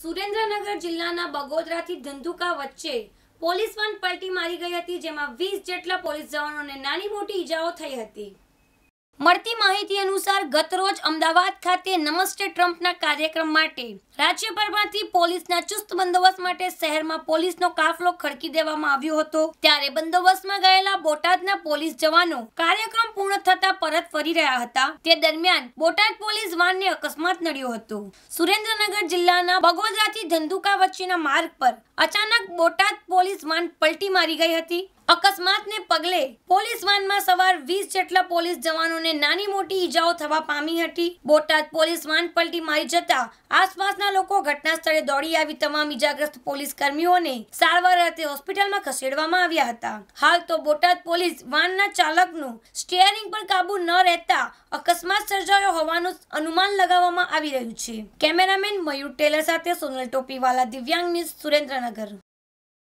સુરેન્દ્રનગર જિલ્લાના બગોદરાથી ધંધુકા વચ્ચે પોલીસ પણ પલટી મારી ગઈ હતી જેમાં વીસ જેટલા પોલીસ જવાનોને નાની મોટી ઈજાઓ થઈ હતી મળતી માહિતી અનુસાર ગતરોજ અમદાવાદ ખાતે નમસ્તે ટ્રમ્પના કાર્યક્રમ માટે રાજ્યભરમાંથી પોલીસના ચુસ્ત બંદોબસ્ત માટે શહેરમાં પોલીસનો કાફલો ખડકી દેવામાં આવ્યો હતો ત્યારે બંદોબસ્તમાં ગયેલા બોટાદના પોલીસ જવાનો કાર્યક્રમ પૂર્ણ થતા પરત ફરી રહ્યા હતા તે દરમિયાન બોટાદ પોલીસ વાનને અકસ્માત નડ્યો હતો સુરેન્દ્રનગર જિલ્લાના બગોદરાથી ધંધુકા વચ્ચેના માર્ગ પર અચાનક બોટાદ પોલીસ વાન પલટી મારી ગઈ હતી અકસ્માતને પગલે પોલીસ વાનમાં સવાર વીસ જેટલા પોલીસ જવાનોને નાની મોટી ઈજાઓ થવા પામી હતી બોટાદ પોલીસ વાન પલટી મારી જતા આસપાસના લોકો ઘટના સ્થળે દોડી આવી તમામ ઈજાગ્રસ્ત પોલીસ કર્મીઓને સારવાર અર્થે હોસ્પિટલમાં ખસેડવામાં આવ્યા હતા હાલ તો બોટાદ પોલીસ વાનના ચાલકનું સ્ટીયરિંગ પર કાબુ ન રહેતા અકસ્માત સર્જાયો હોવાનું અનુમાન લગાવવામાં આવી રહ્યું છે કેમેરામેન મયુર ટેલર સાથે સોનલ ટોપીવાલા દિવ્યાંગ ન્યૂઝ સુરેન્દ્રનગર